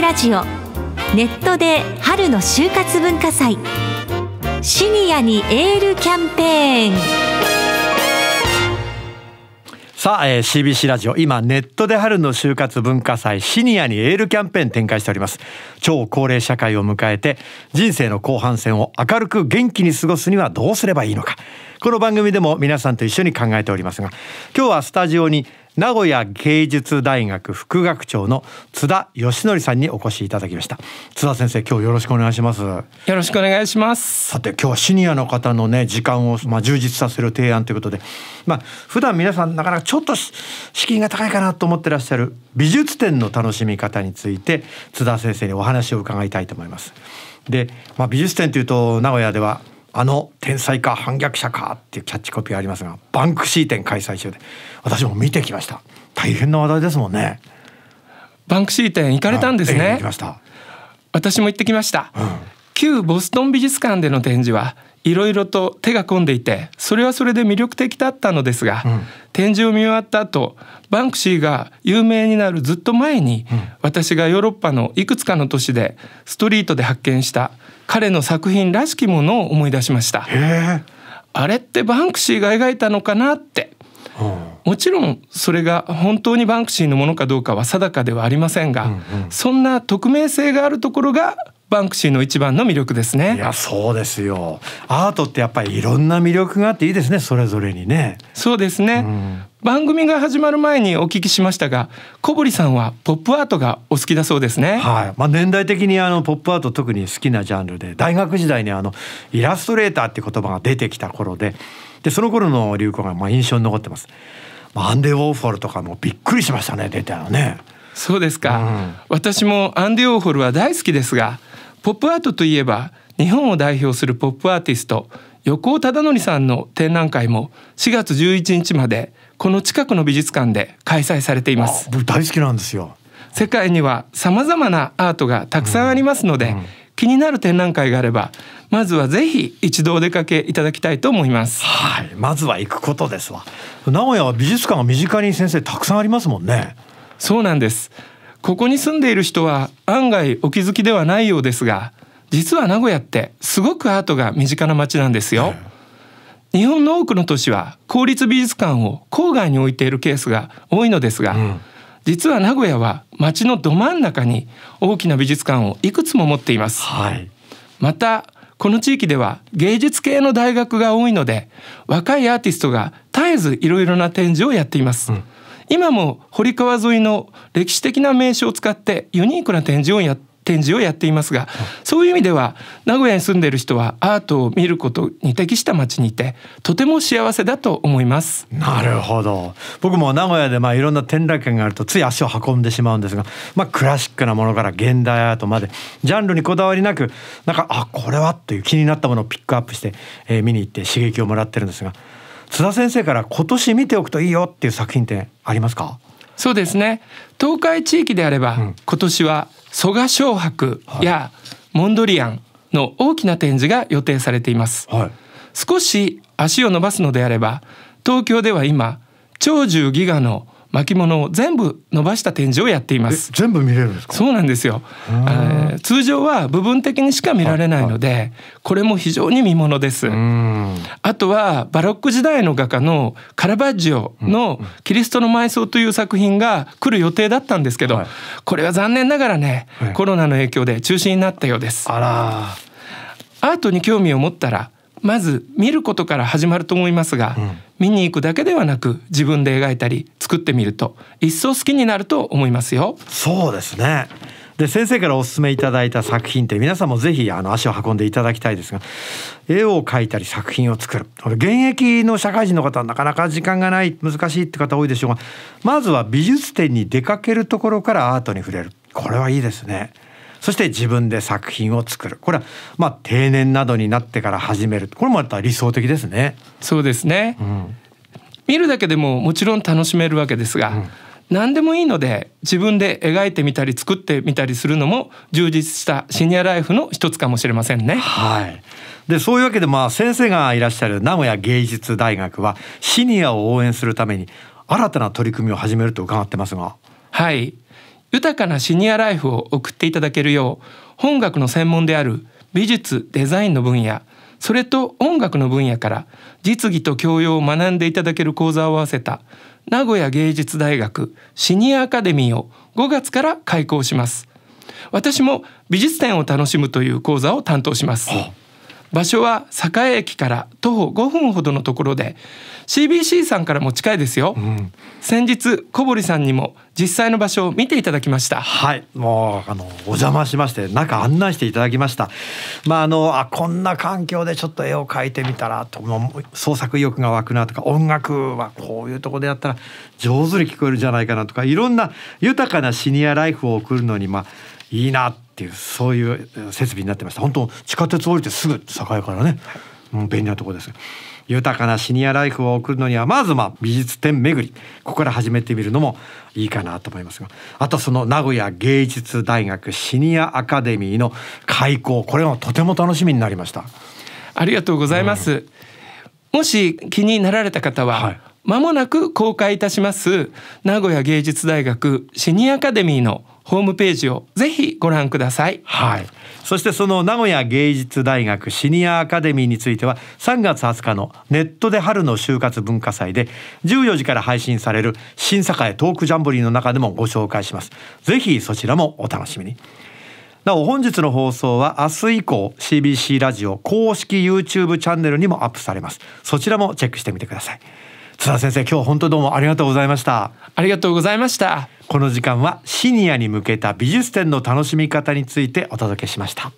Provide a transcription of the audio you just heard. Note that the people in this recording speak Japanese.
ラジオネットで春の就活文化祭シニアにエールキャンペーンさあ、えー、CBC ラジオ今ネットで春の就活文化祭シニアにエールキャンペーン展開しております超高齢社会を迎えて人生の後半戦を明るく元気に過ごすにはどうすればいいのかこの番組でも皆さんと一緒に考えておりますが今日はスタジオに名古屋芸術大学副学長の津田義則さんにお越しいただきました津田先生今日よろしくお願いしますよろしくお願いしますさて今日はシニアの方のね時間をまあ充実させる提案ということでまあ普段皆さんなかなかちょっと資金が高いかなと思ってらっしゃる美術展の楽しみ方について津田先生にお話を伺いたいと思いますで、まあ、美術展というと名古屋ではあの天才か反逆者かっていうキャッチコピーありますがバンクシー展開催中で私も見てきました大変な話題ですもんねバンクシー展行かれたんですね、行きました。私も行ってきました、うん、旧ボストン美術館での展示はいろいろと手が込んでいてそれはそれで魅力的だったのですが、うん、展示を見終わった後バンクシーが有名になるずっと前に、うん、私がヨーロッパのいくつかの都市でストリートで発見した彼の作品らしきものを思い出しましたあれってバンクシーが描いたのかなって、うん、もちろんそれが本当にバンクシーのものかどうかは定かではありませんが、うんうん、そんな匿名性があるところがバンクシーの一番の魅力ですねいやそうですよアートってやっぱりいろんな魅力があっていいですねそれぞれにねそうですね、うん、番組が始まる前にお聞きしましたが小堀さんはポップアートがお好きだそうですねはいまあ年代的にあのポップアート特に好きなジャンルで大学時代にあのイラストレーターって言葉が出てきた頃ででその頃の流行がまあ印象に残ってますアンデ・ウォーフォルとかもびっくりしましたね出たよねそうですか、うん、私もアンディ・ォーホルは大好きですがポップアートといえば日本を代表するポップアーティスト横尾忠則さんの展覧会も4月11日までこの近くの美術館で開催されています僕大好きなんですよ世界にはさまざまなアートがたくさんありますので、うんうん、気になる展覧会があればまずはぜひ一度お出かけいただきたいと思いますはいまずは行くことですわ名古屋は美術館が身近に先生たくさんありますもんねそうなんですここに住んでいる人は案外お気づきではないようですが実は名古屋ってすごくアートが身近な街なんですよ、日本の多くの都市は公立美術館を郊外に置いているケースが多いのですが、うん、実は名古屋は街のど真ん中に大きな美術館をいくつも持っています、はい、またこの地域では芸術系の大学が多いので若いアーティストが絶えずいろいろな展示をやっています、うん今も堀川沿いの歴史的な名所を使ってユニークな展示をや展示をやっていますがそういう意味では名古屋に住んでいる人はアートを見ることに適した街にいてとても幸せだと思いますなるほど僕も名古屋でまあいろんな展覧会があるとつい足を運んでしまうんですが、まあ、クラシックなものから現代アートまでジャンルにこだわりなくなんかあこれはという気になったものをピックアップして、えー、見に行って刺激をもらってるんですが津田先生から今年見ておくといいよっていう作品ってありますかそうですね東海地域であれば、うん、今年は蘇我昌博やモンドリアンの大きな展示が予定されています、はい、少し足を伸ばすのであれば東京では今長寿ギガの「巻物を全部伸ばした展示をやっています全部見れるんですかそうなんですよ通常は部分的にしか見られないのでこれも非常に見ものですあとはバロック時代の画家のカラバッジオの「キリストの埋葬」という作品が来る予定だったんですけど、はい、これは残念ながらね、はい、コロナの影響で中止になったようですあらアートに興味を持ったらまず見ることから始まると思いますが、うん、見に行くだけではなく自分で描いたり作ってみると一層好きになると思いますよそうですねで先生からおすすめいただいた作品って皆さんもぜひあの足を運んでいただきたいですが絵を描いたり作品を作る現役の社会人の方はなかなか時間がない難しいって方多いでしょうがまずは美術展に出かけるところからアートに触れるこれはいいですね。そして自分で作品を作るこれはまあ定年などになってから始めるこれもまた理想的ですねそうですね、うん、見るだけでももちろん楽しめるわけですが、うん何でもいいので自分で描いてみたり作ってみたりするのも充実したシニアライフの一つかもしれませんね。はい、でそういうわけでまあ先生がいらっしゃる名古屋芸術大学はシニアを応援するために新たな取り組みを始めると伺ってますが。はい豊かなシニアライフを送っていただけるよう本学の専門である美術デザインの分野それと音楽の分野から実技と教養を学んでいただける講座を合わせた名古屋芸術大学シニアアカデミーを5月から開講します私も美術展を楽しむという講座を担当します。はあ場所は栄駅から徒歩5分ほどのところで CBC さんからも近いですよ、うん、先日小堀さんにも実際の場所を見ていただきましたはいもうあのお邪魔しまして中案内していただきましたまああのあこんな環境でちょっと絵を描いてみたらと創作意欲が湧くなとか音楽はこういうとこでやったら上手に聞こえるじゃないかなとかいろんな豊かなシニアライフを送るのにまあいいなっていうそういう設備になってました本当地下鉄降りてすぐ栄からね、もう便利なとこです豊かなシニアライフを送るのにはまずまあ美術展巡りここから始めてみるのもいいかなと思いますがあとその名古屋芸術大学シニアアカデミーの開校これがとても楽しみになりましたありがとうございます、うん、もし気になられた方は、はい、間もなく公開いたします名古屋芸術大学シニアアカデミーのホームページをぜひご覧ください。はい。そしてその名古屋芸術大学シニアアカデミーについては3月20日のネットで春の就活文化祭で14時から配信される新栄トークジャンボリーの中でもご紹介します。ぜひそちらもお楽しみに。なお本日の放送は明日以降 CBC ラジオ公式 YouTube チャンネルにもアップされます。そちらもチェックしてみてください。津田先生今日本当どうもありがとうございましたありがとうございましたこの時間はシニアに向けた美術展の楽しみ方についてお届けしました